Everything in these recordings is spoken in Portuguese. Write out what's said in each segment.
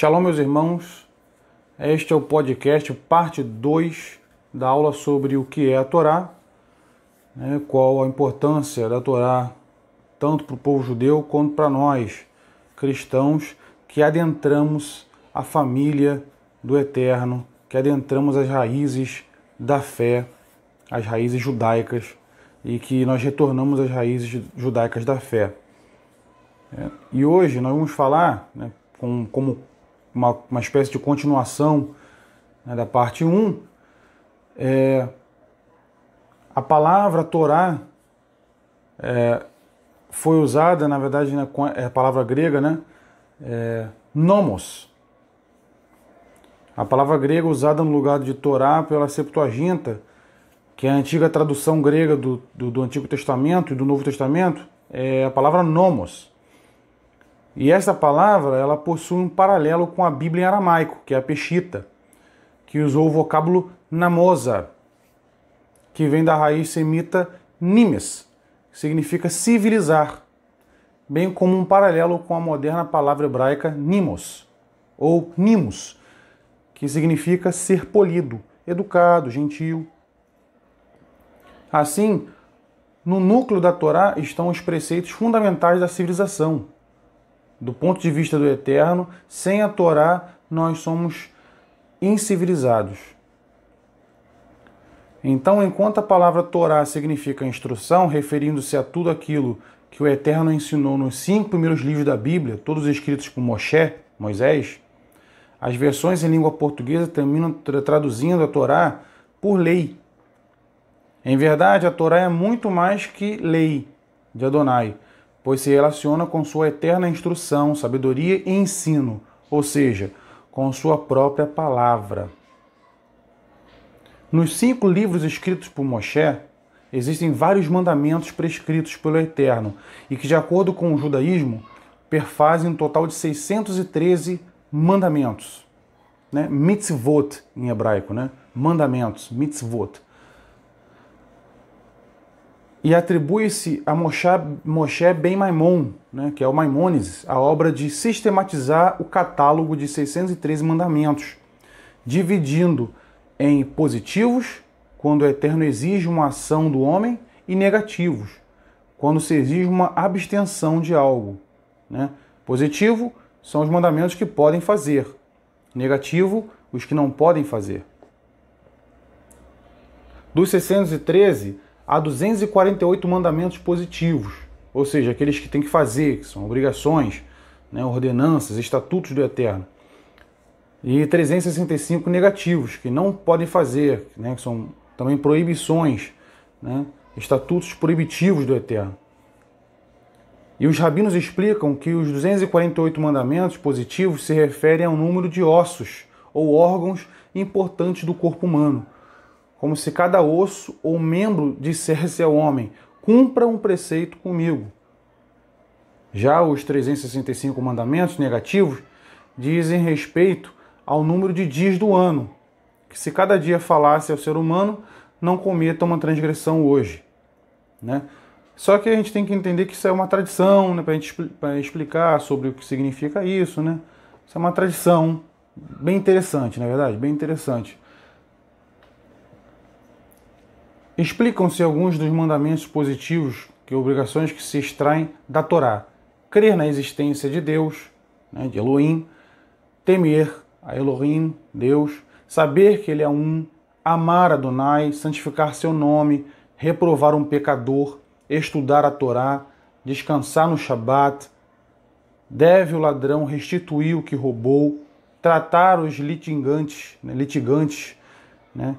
Shalom, meus irmãos. Este é o podcast, parte 2 da aula sobre o que é a Torá, né, qual a importância da Torá, tanto para o povo judeu quanto para nós, cristãos, que adentramos a família do Eterno, que adentramos as raízes da fé, as raízes judaicas, e que nós retornamos às raízes judaicas da fé. É, e hoje nós vamos falar, né, como uma, uma espécie de continuação né, da parte 1, é, a palavra Torá é, foi usada, na verdade, né, é a palavra grega, né? É, nomos. A palavra grega usada no lugar de Torá pela Septuaginta, que é a antiga tradução grega do, do, do Antigo Testamento e do Novo Testamento, é a palavra nomos. E essa palavra ela possui um paralelo com a Bíblia em aramaico, que é a Peshita, que usou o vocábulo namosa, que vem da raiz semita nimes, que significa civilizar, bem como um paralelo com a moderna palavra hebraica nimos, ou nimos que significa ser polido, educado, gentil. Assim, no núcleo da Torá estão os preceitos fundamentais da civilização do ponto de vista do eterno, sem a Torá, nós somos incivilizados. Então, enquanto a palavra Torá significa instrução, referindo-se a tudo aquilo que o Eterno ensinou nos cinco primeiros livros da Bíblia, todos escritos por Moshe, Moisés, as versões em língua portuguesa terminam traduzindo a Torá por lei. Em verdade, a Torá é muito mais que lei de Adonai pois se relaciona com sua eterna instrução, sabedoria e ensino, ou seja, com sua própria palavra. Nos cinco livros escritos por Moshe, existem vários mandamentos prescritos pelo Eterno e que, de acordo com o judaísmo, perfazem um total de 613 mandamentos. Né? Mitzvot em hebraico, né? mandamentos, mitzvot e atribui-se a Moshe Ben Maimon, né, que é o Maimônides, a obra de sistematizar o catálogo de 613 mandamentos, dividindo em positivos, quando o Eterno exige uma ação do homem, e negativos, quando se exige uma abstenção de algo. Né? Positivo são os mandamentos que podem fazer, negativo, os que não podem fazer. Dos 613, há 248 mandamentos positivos, ou seja, aqueles que tem que fazer, que são obrigações, né, ordenanças, estatutos do Eterno. E 365 negativos, que não podem fazer, né, que são também proibições, né, estatutos proibitivos do Eterno. E os rabinos explicam que os 248 mandamentos positivos se referem ao número de ossos ou órgãos importantes do corpo humano, como se cada osso ou membro dissesse ao homem: cumpra um preceito comigo. Já os 365 mandamentos negativos dizem respeito ao número de dias do ano, que se cada dia falasse ao ser humano, não cometa uma transgressão hoje. Né? Só que a gente tem que entender que isso é uma tradição, né, para a gente pra explicar sobre o que significa isso. Né? Isso é uma tradição bem interessante, na verdade, bem interessante. Explicam-se alguns dos mandamentos positivos que obrigações que se extraem da Torá. Crer na existência de Deus, né, de Elohim, temer a Elohim, Deus, saber que Ele é um, amar Adonai, santificar seu nome, reprovar um pecador, estudar a Torá, descansar no Shabat, deve o ladrão restituir o que roubou, tratar os litigantes, né, litigantes né,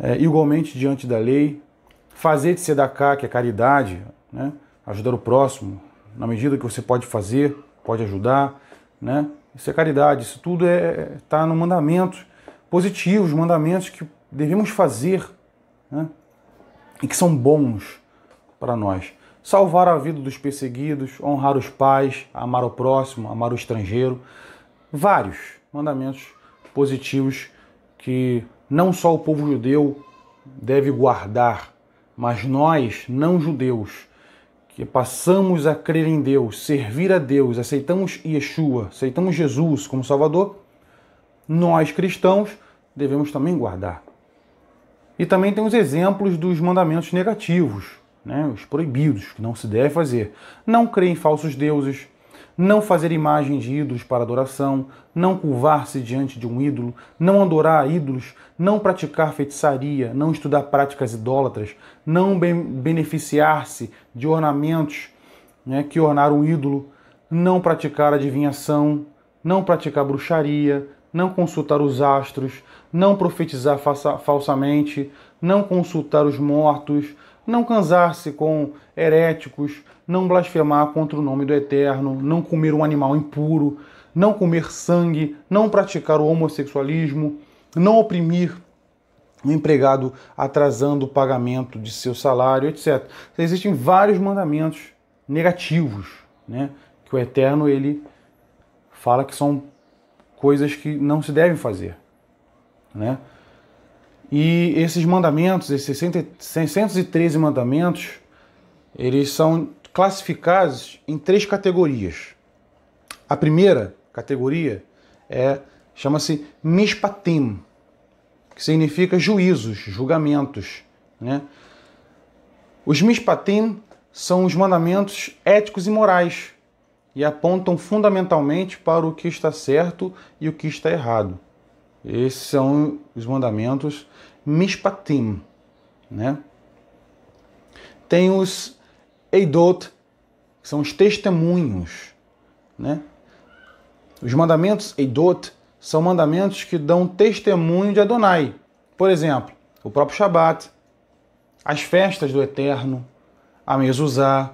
é, igualmente diante da lei, fazer de sedaká, que é caridade, né? ajudar o próximo, na medida que você pode fazer, pode ajudar, né? Isso é caridade, isso tudo está é, tá no mandamento positivo, os mandamentos que devemos fazer né? e que são bons para nós. Salvar a vida dos perseguidos, honrar os pais, amar o próximo, amar o estrangeiro. Vários mandamentos positivos que não só o povo judeu deve guardar, mas nós, não judeus, que passamos a crer em Deus, servir a Deus, aceitamos Yeshua, aceitamos Jesus como Salvador, nós cristãos devemos também guardar. E também tem os exemplos dos mandamentos negativos, né, os proibidos, que não se deve fazer. Não crer em falsos deuses, não fazer imagem de ídolos para adoração, não curvar-se diante de um ídolo, não adorar ídolos, não praticar feitiçaria, não estudar práticas idólatras, não beneficiar-se de ornamentos né, que ornaram um ídolo, não praticar adivinhação, não praticar bruxaria, não consultar os astros, não profetizar falsamente, não consultar os mortos, não cansar-se com heréticos, não blasfemar contra o nome do Eterno, não comer um animal impuro, não comer sangue, não praticar o homossexualismo, não oprimir o empregado atrasando o pagamento de seu salário, etc. Existem vários mandamentos negativos, né, que o Eterno ele fala que são coisas que não se devem fazer, né? E esses mandamentos, esses 60, 613 mandamentos, eles são classificados em três categorias. A primeira categoria é chama-se Mishpatim, que significa juízos, julgamentos. Né? Os Mishpatim são os mandamentos éticos e morais e apontam fundamentalmente para o que está certo e o que está errado. Esses são os mandamentos Mishpatim, né? Tem os Eidot, que são os testemunhos, né? Os mandamentos Eidot são mandamentos que dão testemunho de Adonai. Por exemplo, o próprio Shabat, as festas do Eterno, a Mezuzá,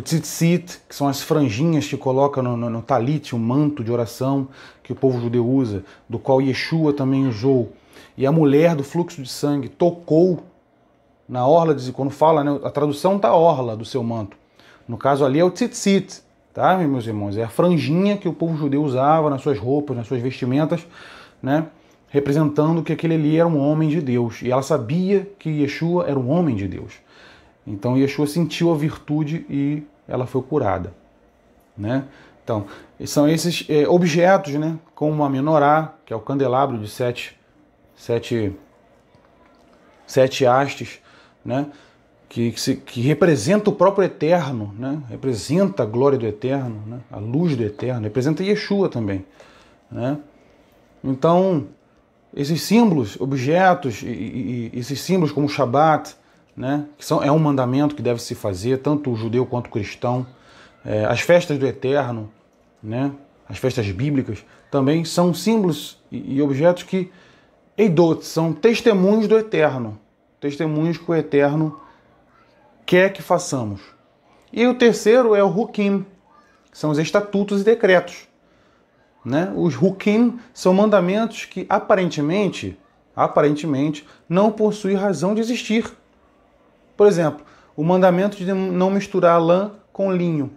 o tzitzit, que são as franjinhas que coloca no, no, no talit, o manto de oração que o povo judeu usa, do qual Yeshua também usou. E a mulher do fluxo de sangue tocou na orla, de, quando fala, né, a tradução está orla do seu manto. No caso ali é o tzitzit, tá, meus irmãos? É a franjinha que o povo judeu usava nas suas roupas, nas suas vestimentas, né? Representando que aquele ali era um homem de Deus. E ela sabia que Yeshua era um homem de Deus. Então Yeshua sentiu a virtude e ela foi curada. Né? Então, são esses é, objetos, né? como a menorá, que é o candelabro de sete, sete, sete hastes, né? que, que, se, que representa o próprio Eterno, né? representa a glória do Eterno, né? a luz do Eterno, representa Yeshua também. Né? Então, esses símbolos, objetos, e, e, esses símbolos como o Shabat, né? Que são, é um mandamento que deve se fazer, tanto o judeu quanto o cristão. É, as festas do Eterno, né? As festas bíblicas também são símbolos e, e objetos que Eidot são testemunhos do Eterno, testemunhos que o Eterno quer que façamos. E o terceiro é o Hukim, são os estatutos e decretos. Né? Os Hukim são mandamentos que aparentemente, aparentemente, não possuem razão de existir. Por exemplo, o mandamento de não misturar lã com linho,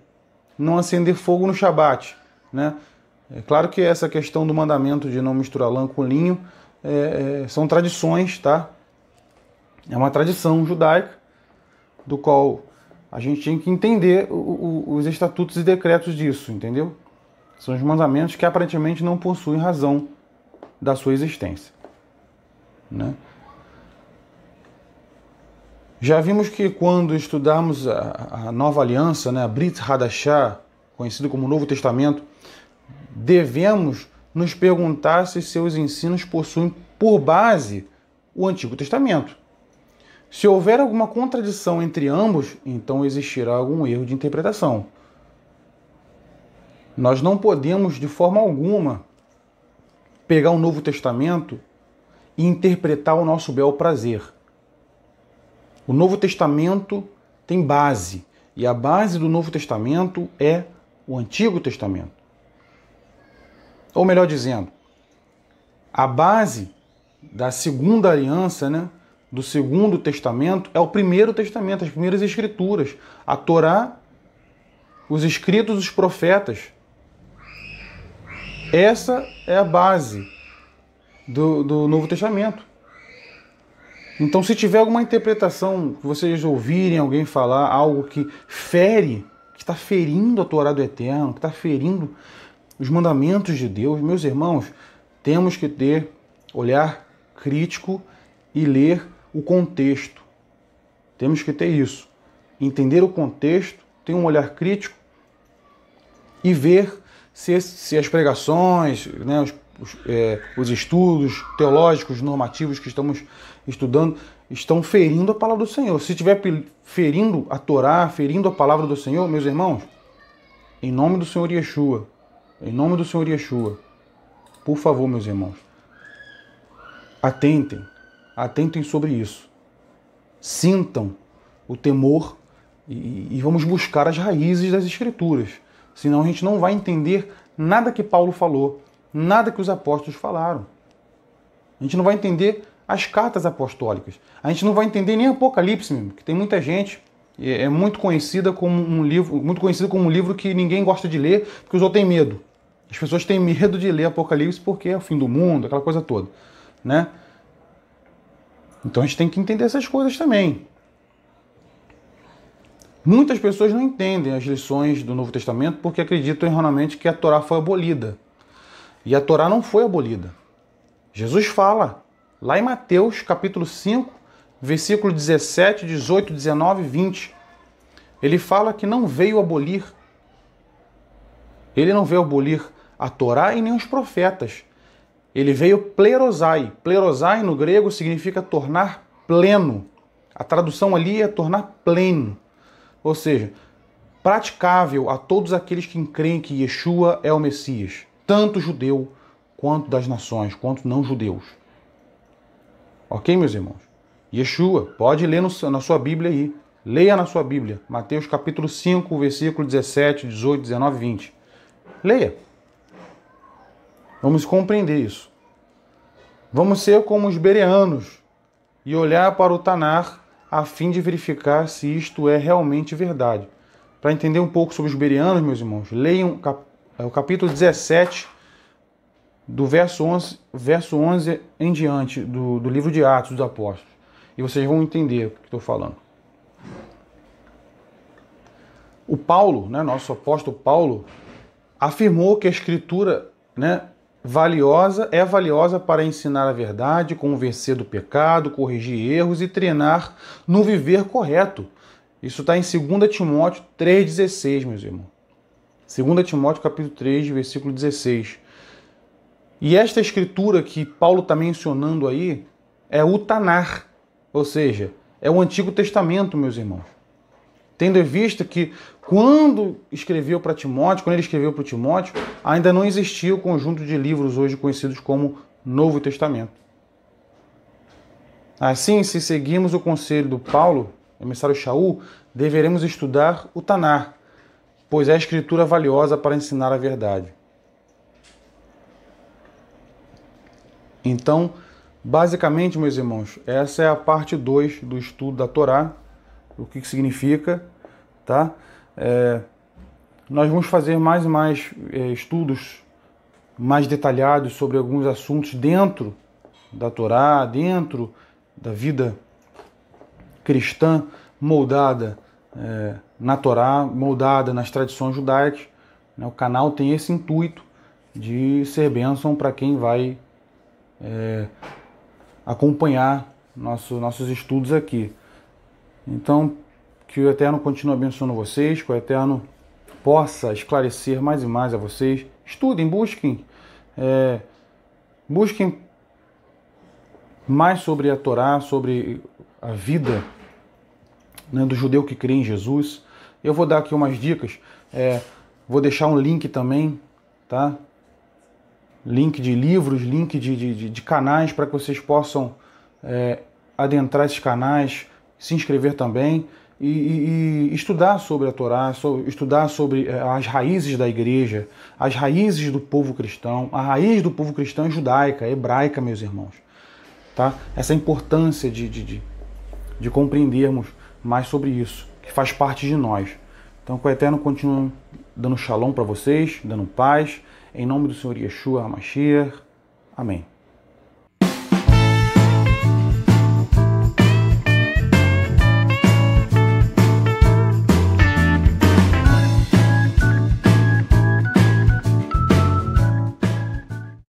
não acender fogo no Shabat. Né? É claro que essa questão do mandamento de não misturar lã com linho é, é, são tradições, tá? É uma tradição judaica do qual a gente tem que entender o, o, os estatutos e decretos disso, entendeu? São os mandamentos que aparentemente não possuem razão da sua existência, né? Já vimos que quando estudarmos a, a Nova Aliança, né, a Brit Hadashah, conhecido como Novo Testamento, devemos nos perguntar se seus ensinos possuem por base o Antigo Testamento. Se houver alguma contradição entre ambos, então existirá algum erro de interpretação. Nós não podemos, de forma alguma, pegar o Novo Testamento e interpretar o nosso bel prazer. O Novo Testamento tem base, e a base do Novo Testamento é o Antigo Testamento. Ou melhor dizendo, a base da segunda aliança, né, do segundo testamento, é o primeiro testamento, as primeiras escrituras, a Torá, os escritos dos profetas. Essa é a base do, do Novo Testamento. Então, se tiver alguma interpretação que vocês ouvirem alguém falar algo que fere, que está ferindo a Torá do Eterno, que está ferindo os mandamentos de Deus, meus irmãos, temos que ter olhar crítico e ler o contexto. Temos que ter isso. Entender o contexto, ter um olhar crítico e ver se, se as pregações, né, os os, é, os, estudos teológicos, normativos que estamos estudando, estão ferindo a palavra do Senhor. Se estiver ferindo a Torá, ferindo a palavra do Senhor, meus irmãos, em nome do Senhor Yeshua, em nome do Senhor Yeshua, por favor, meus irmãos, atentem, atentem sobre isso. Sintam o temor e, e vamos buscar as raízes das Escrituras. Senão a gente não vai entender nada que Paulo falou nada que os apóstolos falaram. A gente não vai entender as cartas apostólicas. A gente não vai entender nem Apocalipse, mesmo, que tem muita gente é muito conhecida como um livro, muito conhecido como um livro que ninguém gosta de ler, porque os outros têm medo. As pessoas têm medo de ler Apocalipse porque é o fim do mundo, aquela coisa toda, né? Então a gente tem que entender essas coisas também. Muitas pessoas não entendem as lições do Novo Testamento porque acreditam erroneamente que a Torá foi abolida. E a Torá não foi abolida. Jesus fala lá em Mateus, capítulo 5, versículo 17, 18, 19, 20. Ele fala que não veio abolir. Ele não veio abolir a Torá e nem os profetas. Ele veio plerosai. Plerosai no grego significa tornar pleno. A tradução ali é tornar pleno. Ou seja, praticável a todos aqueles que creem que Yeshua é o Messias tanto judeu quanto das nações, quanto não judeus. Ok, meus irmãos? Yeshua, pode ler no, na sua Bíblia aí. Leia na sua Bíblia, Mateus capítulo 5, versículo 17, 18, 19, 20. Leia. Vamos compreender isso. Vamos ser como os bereanos e olhar para o Tanar a fim de verificar se isto é realmente verdade. Para entender um pouco sobre os berianos, meus irmãos, leiam cap é o capítulo 17, do verso 11, verso 11 em diante do, do livro de Atos dos Apóstolos. E vocês vão entender o que estou falando. O Paulo, né, nosso apóstolo Paulo, afirmou que a escritura né, valiosa é valiosa para ensinar a verdade, convencer do pecado, corrigir erros e treinar no viver correto. Isso está em 2 Timóteo 3,16, meus irmãos. 2 Timóteo capítulo 3, versículo 16. E esta escritura que Paulo está mencionando aí é o Tanar, ou seja, é o Antigo Testamento, meus irmãos. Tendo em vista que quando escreveu para Timóteo, quando ele escreveu para Timóteo, ainda não existia o conjunto de livros hoje conhecidos como Novo Testamento. Assim, se seguirmos o conselho do Paulo, emissário Shaul, deveremos estudar o Tanar, pois é a Escritura valiosa para ensinar a verdade. Então, basicamente, meus irmãos, essa é a parte 2 do estudo da Torá, o que, que significa, tá? É, nós vamos fazer mais e mais é, estudos mais detalhados sobre alguns assuntos dentro da Torá, dentro da vida cristã moldada. É, na Torá, moldada nas tradições judaicas. Né? O canal tem esse intuito de ser bênção para quem vai é, acompanhar nosso, nossos estudos aqui. Então, que o Eterno continue abençoando vocês, que o Eterno possa esclarecer mais e mais a vocês. Estudem, busquem, é, busquem mais sobre a Torá, sobre a vida né, do judeu que crê em Jesus. Eu vou dar aqui umas dicas. É, vou deixar um link também, tá? Link de livros, link de, de, de canais para que vocês possam é, adentrar esses canais, se inscrever também e, e, e estudar sobre a Torá, sobre, estudar sobre é, as raízes da igreja, as raízes do povo cristão. A raiz do povo cristão é judaica, é hebraica, meus irmãos. Tá? Essa importância de, de, de, de compreendermos mais sobre isso que faz parte de nós. Então, que o Eterno continue dando shalom para vocês, dando paz, em nome do Senhor Yeshua HaMashiach. Amém.